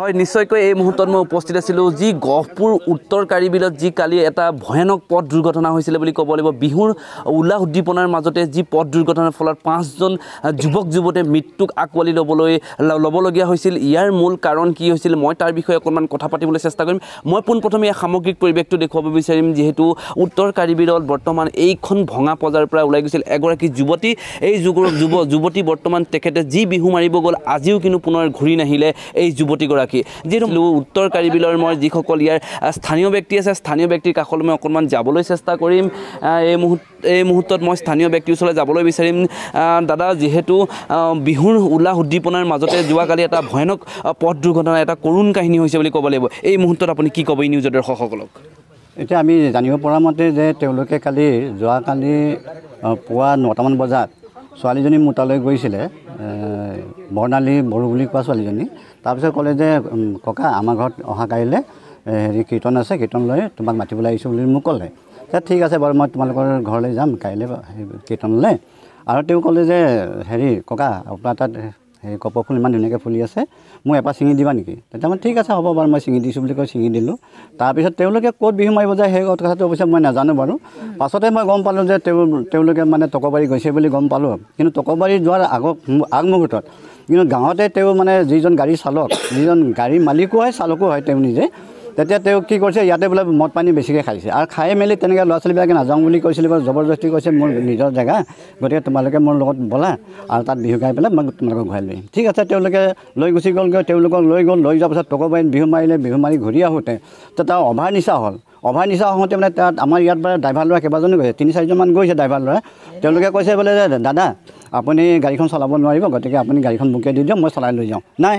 হয় নিশ্চয়কৈ এই মুহূৰ্তত মই উপস্থিত আছিলোঁ যি গহপুৰ উত্তৰ কাৰিবিলত যি কালি এটা ভয়ানক পথ দুৰ্ঘটনা হৈছিলে বুলি ক'ব লাগিব বিহুৰ উল্লাস উদ্দীপনাৰ মাজতে যি পথ দুৰ্ঘটনাৰ ফলত পাঁচজন যুৱক যুৱতীয়ে মৃত্যুক আঁকোৱালি ল'বলৈ ল'বলগীয়া হৈছিল ইয়াৰ মূল কাৰণ কি হৈছিল মই তাৰ বিষয়ে অকণমান কথা পাতিবলৈ চেষ্টা কৰিম মই পোনপ্ৰথমে ইয়াৰ সামগ্ৰিক পৰিৱেশটো দেখুৱাব বিচাৰিম যিহেতু উত্তৰ কাৰিবিলত বৰ্তমান এইখন ভঙা পজাৰ পৰা ওলাই গৈছিল এগৰাকী যুৱতী এই যুগৰ যুৱ যুৱতী বৰ্তমান তেখেতে যি বিহু মাৰিব গ'ল আজিও কিন্তু পুনৰ ঘূৰি নাহিলে এই যুৱতীগৰাকী গৰাকী যিহেতু উত্তৰ কাৰিবিলৰ মই যিসকল ইয়াৰ স্থানীয় ব্যক্তি আছে স্থানীয় ব্যক্তিৰ কাষলৈ মই অকণমান যাবলৈ চেষ্টা কৰিম এই মুহূৰ্ত এই মুহূৰ্তত মই স্থানীয় ব্যক্তিৰ ওচৰলৈ যাবলৈ বিচাৰিম দাদা যিহেতু বিহুৰ উলাহ উদ্দীপনাৰ মাজতে যোৱাকালি এটা ভয়ানক পথ দুৰ্ঘটনা এটা কৰুণ কাহিনী হৈছে বুলি ক'ব লাগিব এই মুহূৰ্তত আপুনি কি ক'ব এই নিউজৰ দৰ্শকসকলক এতিয়া আমি জানিব পৰা মতে যে তেওঁলোকে কালি যোৱাকালি পুৱা নটামান বজাত ছোৱালীজনী মোৰ তালৈ গৈছিলে বৰ্ণালী বড়ো বুলি কোৱা ছোৱালীজনী তাৰপিছত ক'লে যে ককা আমাৰ ঘৰত অহা কাইলৈ হেৰি কীৰ্তন আছে কীৰ্তন লৈ তোমাক মাতিবলৈ আহিছোঁ বুলি মোক ক'লে তাত ঠিক আছে বাৰু মই তোমালোকৰ ঘৰলৈ যাম কাইলৈ কীৰ্তনলৈ আৰু তেওঁ ক'লে যে হেৰি ককা আপোনাৰ তাত সেই কপৌফুল ইমান ধুনীয়াকৈ ফুলি আছে মোৰ এপাহ ছিঙি দিবা নেকি তেতিয়া মানে ঠিক আছে হ'ব বাৰু মই চিঙি দিছোঁ বুলি কৈ ছিঙি দিলোঁ তাৰপিছত তেওঁলোকে ক'ত বিহু মাৰিব যায় সেই কথাটো অৱশ্যে মই নাজানো বাৰু পাছতে মই গম পালোঁ যে তেওঁ তেওঁলোকে মানে টকবাৰী গৈছে বুলি গম পালোঁ কিন্তু টকবাৰী যোৱাৰ আগ আগমুহূৰ্তত কিন্তু গাঁৱতে তেওঁ মানে যিজন গাড়ী চালক যিজন গাড়ী মালিকো হয় চালকো হয় তেওঁ নিজে তেতিয়া তেওঁ কি কৰিছে ইয়াতে বোলে মদ পানী বেছিকৈ খাইছে আৰু খাই মেলি তেনেকৈ ল'ৰা ছোৱালীবিলাকে নাযাওঁ বুলি কৈছিলে বা জবৰদস্তি কৈছে মোৰ নিজৰ জেগা গতিকে তোমালোকে মোৰ লগত বলা আৰু তাত বিহু গাই পেলাই মই তোমালোকক ঘূৰাই দিম ঠিক আছে তেওঁলোকে লৈ গুচি গ'লগৈ তেওঁলোকক লৈ গ'ল লৈ যোৱাৰ পাছত টকবাৰীত বিহু মাৰিলে বিহু মাৰি ঘূৰি আহোঁতে তাৰ অভাৰ নিচা হ'ল অভাৰ নিচা হওঁতে মানে তাত আমাৰ ইয়াত বাৰু ড্ৰাইভাৰ ল'ৰা কেইবাজনো গৈছে তিনি চাৰিজনমান গৈছে ড্ৰাইভাৰ ল'ৰা তেওঁলোকে কৈছে বোলে যে দাদা আপুনি গাড়ীখন চলাব নোৱাৰিব গতিকে আপুনি গাড়ীখন বুকে দি দিয়ক মই চলাই লৈ যাওঁ নাই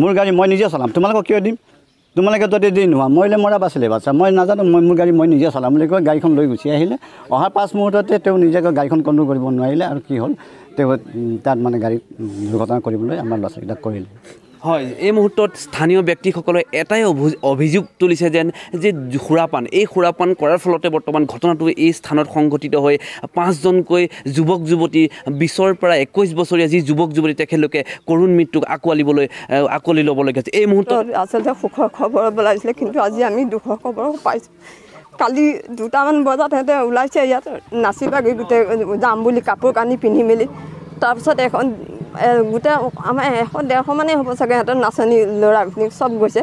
মোৰ গাড়ী মই নিজে চলাম তোমালোকক কিয় দিম তোমালোকে যদি দি নোহোৱা মই বোলে মৰা পাছিলে বাচ্ছা মই নাজানো মই মোৰ গাড়ী মই নিজে চলাম বুলি কয় গাড়ীখন লৈ গুচি আহিলে অহাৰ পাঁচ মুহূৰ্ততে তেওঁ নিজে গাড়ীখন কণ্ট্ৰল কৰিব নোৱাৰিলে আৰু কি হ'ল তেওঁ তাত মানে গাড়ী দুৰ্ঘটনা কৰিবলৈ আমাৰ ল'ৰা ছোৱালীবিলাক কৰিলে হয় এই মুহূৰ্তত স্থানীয় ব্যক্তিসকলে এটাই অভিযোগ তুলিছে যেন যে সুৰাপান এই সুৰাপান কৰাৰ ফলতে বৰ্তমান ঘটনাটো এই স্থানত সংঘটিত হৈ পাঁচজনকৈ যুৱক যুৱতী বিছৰ পৰা একৈছ বছৰীয়া যি যুৱক যুৱতী তেখেতলোকে কৰুণ মৃত্যুক আঁকোৱালিবলৈ আঁকোৱালি ল'বলগীয়া হৈছে এই মুহূৰ্তত আচলতে সুখৰ খবৰ বলাইছিলে কিন্তু আজি আমি দুখৰ খবৰ পাইছোঁ কালি দুটামান বজাত সিহঁতে ওলাইছে ইয়াত নাচি বাগি গোটেই যাম বুলি কাপোৰ কানি পিন্ধি মেলি তাৰপিছত এখন গোটেই আমাৰ এশ ডেৰশ মানেই হ'ব চাগে সিহঁতৰ নাচনী ল'ৰা চব গৈছে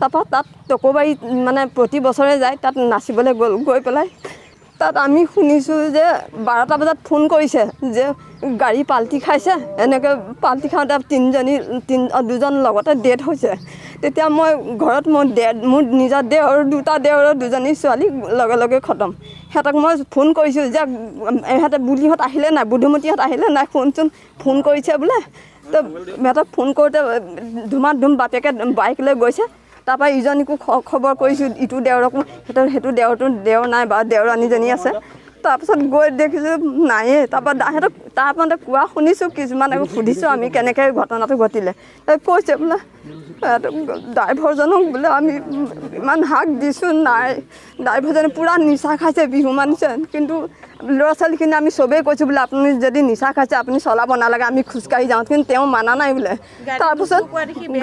তাৰপৰা তাত টকোবাৰীত মানে প্ৰতি বছৰে যায় তাত নাচিবলৈ গ'ল গৈ পেলাই তাত আমি শুনিছোঁ যে বাৰটা বজাত ফোন কৰিছে যে গাড়ী পাল্টি খাইছে এনেকৈ পাল্টি খাওঁতে তিনিজনী তিন দুজন লগতে ডেড হৈছে তেতিয়া মই ঘৰত মোৰ ডেড মোৰ নিজৰ দেওৰ দুটা দেহ দুজনী ছোৱালী লগে লগে খতম সিহঁতক মই ফোন কৰিছোঁ যে ইহঁতে বুলিহঁত আহিলে নাই বুদ্ধিমতীহঁত আহিলে নাই ফোন চোন ফোন কৰিছে বোলে তো সিহঁতক ফোন কৰোঁতে ধুমাত ধুম বাপেকে বাইক লৈ গৈছে তাৰপৰা ইজনীকো খবৰ কৰিছোঁ ইটো দেওৰকো সিহঁতৰ সেইটো দেওৰটো দেওৰ নাই বা দেওৰাণীজনী আছে তাৰপিছত গৈ দেখিছোঁ নায়েই তাৰপৰা সিহঁতক তাৰপৰা কোৱা শুনিছোঁ কিছুমানে সুধিছোঁ আমি কেনেকৈ ঘটনাটো ঘটিলে কৈছে বোলে ড্ৰাইভাৰজনক বোলে আমি ইমান হাক দিছোঁ নাই ড্ৰাইভাৰজনে পূৰা নিচা খাইছে বিহু মানিছে কিন্তু ল'ৰা ছোৱালীখিনি আমি চবেই কৈছোঁ বোলে আপুনি যদি নিচা খাইছে আপুনি চলাব নালাগে আমি খোজকাঢ়ি যাওঁ কিন্তু তেওঁ মানা নাই বোলে তাৰপিছত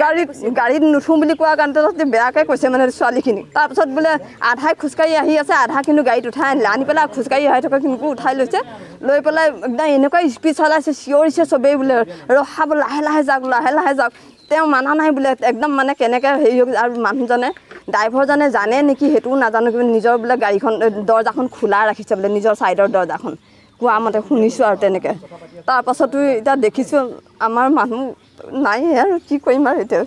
গাড়ীত গাড়ীত নুঠোঁ বুলি কোৱাৰ কাৰণে বেয়াকৈ কৈছে মানে ছোৱালীখিনি তাৰপিছত বোলে আধাই খোজকাঢ়ি আহি আছে আধা কিন্তু গাড়ীত উঠাই আনিলে আনি পেলাই খোজকাঢ়ি আহি থকা কিন্তু উঠাই লৈছে লৈ পেলাই একদম এনেকুৱা স্পীড চলাইছে চিঞৰিছে চবেই বোলে ৰখাব লাহে লাহে যাওক লাহে লাহে যাওক তেওঁ মানা নাই বোলে একদম মানে কেনেকৈ হেৰি হৈ আৰু মানুহজনে ড্ৰাইভাৰজনে জানে নেকি সেইটোও নাজানো কিন্তু নিজৰ বোলে গাড়ীখন দৰ্জাখন খোলা ৰাখিছে বোলে নিজৰ ছাইডৰ দৰ্জাখন কোৱা মতে শুনিছোঁ আৰু তেনেকৈ তাৰপাছতো এতিয়া দেখিছোঁ আমাৰ মানুহ নাই আৰু কি কৰিম আৰু এতিয়া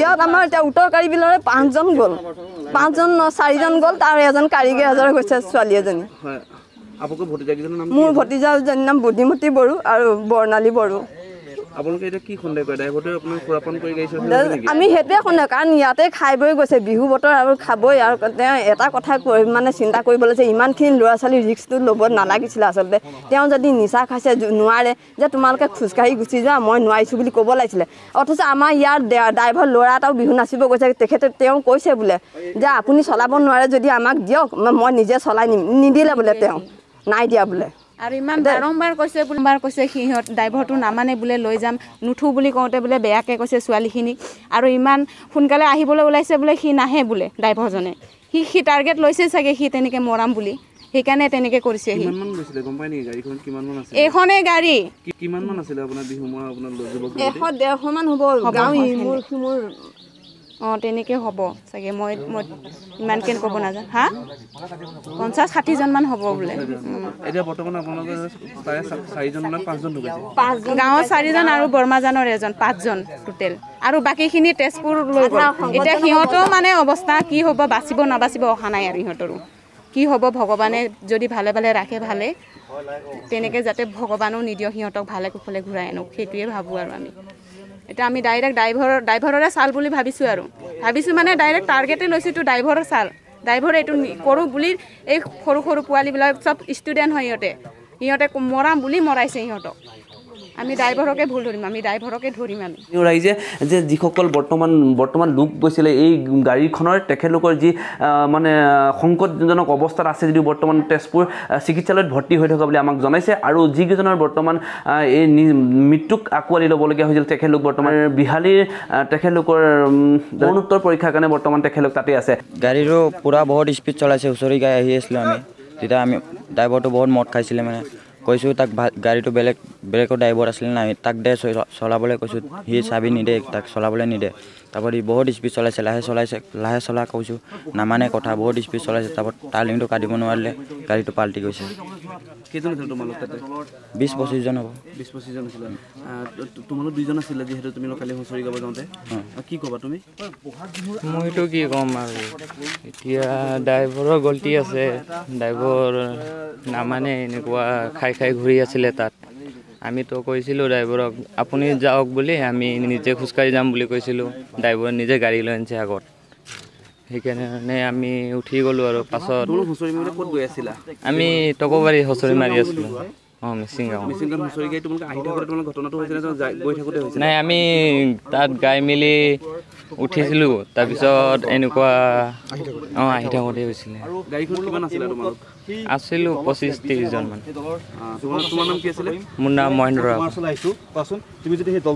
ইয়াত আমাৰ এতিয়া উত্তৰ কাৰিবিলৰে পাঁচজন গ'ল পাঁচজন ন চাৰিজন গ'ল তাৰ এজন কাৰিকৰ এজন গৈছে ছোৱালী এজনী মোৰ ভতিজাজনীৰ নাম বুদ্ধিমতী বড়ো আৰু বৰ্ণালী বড়ো আমি সেইটোৱে খুন্দে কাৰণ ইয়াতে খাই বৈ গৈছে বিহু বতৰ আৰু খাবই আৰু তেওঁ এটা কথা মানে চিন্তা কৰিবলৈ যে ইমানখিনি ল'ৰা ছোৱালী ৰিক্সটো ল'ব নালাগিছিলে আচলতে তেওঁ যদি নিচা খাইছে নোৱাৰে যে তোমালোকে খোজকাঢ়ি গুচি যোৱা মই নোৱাৰিছোঁ বুলি ক'ব লাগিছিলে অথচ আমাৰ ইয়াৰ ড্ৰাইভাৰ ল'ৰা এটাও বিহু নাচিব গৈছে তেখেতে তেওঁ কৈছে বোলে যে আপুনি চলাব নোৱাৰে যদি আমাক দিয়ক মই নিজে চলাই নিম নিদিলে বোলে তেওঁ নাই দিয়া বোলে আৰু ইমান বাৰম্বাৰ কৈছে বাৰ কৈছে সিহঁত ড্ৰাইভাৰটো নামানে বোলে লৈ যাম নুঠো বুলি কওঁতে বোলে বেয়াকৈ কৈছে ছোৱালীখিনিক আৰু ইমান সোনকালে আহিবলৈ ওলাইছে বোলে সি নাহে বোলে ড্ৰাইভাৰজনে সি সি টাৰ্গেট লৈছে চাগে সি তেনেকৈ মৰাম বুলি সেইকাৰণে তেনেকৈ কৰিছে এইখনে গাড়ী এশ ডেৰশমান হ'ব অঁ তেনেকৈ হ'ব চাগে মই মই ইমানকৈ ক'ব নাজানো হা পঞ্চাছ ষাঠিজনমান হ'ব বোলে গাঁৱৰ চাৰিজন আৰু বৰমাজানৰ এজন পাঁচজন টোটেল আৰু বাকীখিনি তেজপুৰ লৈ এতিয়া সিহঁতৰ মানে অৱস্থা কি হ'ব বাচিব নাবাচিব অহা নাই আৰু সিহঁতৰো কি হ'ব ভগৱানে যদি ভালে ভালে ৰাখে ভালে তেনেকৈ যাতে ভগৱানেও নিদিয়ক সিহঁতক ভালে কুশলে ঘূৰাই আনক সেইটোৱে ভাবোঁ আৰু আমি এটা আমি ডাইৰেক্ট ড্ৰাইভাৰৰ ড্ৰাইভাৰৰে চাল বুলি ভাবিছোঁ আৰু ভাবিছোঁ মানে ডাইৰেক্ট টাৰ্গেটে লৈছোঁ এইটো ড্ৰাইভাৰৰ চাল ড্ৰাইভাৰ এইটো কৰোঁ বুলি এই সৰু সৰু পোৱালীবিলাক সব ষ্টুডেণ্ট হয় সিহঁতে সিহঁতে মৰাম বুলি মৰাইছে সিহঁতক আমি ড্ৰাইভাৰকে ভুল ধৰিম আমি ড্ৰাইভাৰকে ধৰিম আমি ৰাইজে যে যিসকল বৰ্তমান বৰ্তমান লোক গৈছিলে এই গাড়ীখনৰ তেখেতলোকৰ যি মানে সংকটজনক অৱস্থাত আছে যদিও বৰ্তমান তেজপুৰ চিকিৎসালয়ত ভৰ্তি হৈ থকা বুলি আমাক জনাইছে আৰু যিকেইজনৰ বৰ্তমান এই মৃত্যুক আঁকোৱালি ল'বলগীয়া হৈছিল তেখেতলোক বৰ্তমান বিহালীৰ তেখেতলোকৰ মৰণোত্তৰ পৰীক্ষাৰ কাৰণে বৰ্তমান তেখেতলোক তাতে আছে গাড়ীৰো পূৰা বহুত স্পীড চলাইছে হুঁচৰি গাই আহি আছিলোঁ আমি তেতিয়া আমি ড্ৰাইভাৰটো বহুত মদ খাইছিলে মানে কৈছোঁ তাক গাড়ীটো বেলেগ বেলেগৰ ড্ৰাইভাৰ আছিলে নাই তাক দে চলাবলৈ কৈছোঁ সি চাবি নিদে তাক চলাবলৈ নিদে তাৰপৰা সি বহুত স্পীড চলাইছে লাহে চলাইছে লাহে চলা কৈছোঁ নামানে কথা বহুত স্পীড চলাইছে তাৰপৰা টাৰ্লিংটো কাটিব নোৱাৰিলে গাড়ীটো পাল্টি গৈছে কেইজন আছিল তোমালোক তাতে বিশ পঁচিছজন হ'ব বিশ পঁচিছজন আছিলে তোমালোক দুইজন আছিলে যিহেতু তুমি কালি হুঁচৰি গাব যাওঁতে কি ক'বা তুমি মইতো কি ক'ম আৰু এতিয়া ড্ৰাইভাৰৰ গল্টি আছে ড্ৰাইভৰ নামানে এনেকুৱা খাই খাই ঘূৰি আছিলে তাত আমিতো কৈছিলোঁ ড্ৰাইভাৰক আপুনি যাওক বুলি আমি নিজে খোজকাঢ়ি যাম বুলি কৈছিলোঁ ড্ৰাইভাৰ নিজে গাড়ী লৈ আনিছে আগত সেইকাৰণে আমি উঠি গ'লোঁ আৰু পাছত আমি টকোবাৰী হুঁচৰি মাৰি আছিলোঁ অঁ মিচিং নাই আমি তাত গাই মেলি উঠিছিলোঁ তাৰপিছত এনেকুৱা অঁ আহি থাকোঁতে হৈছিলে আছিলোঁ পঁচিছ মানে মোৰ নাম মহেন্দ্ৰ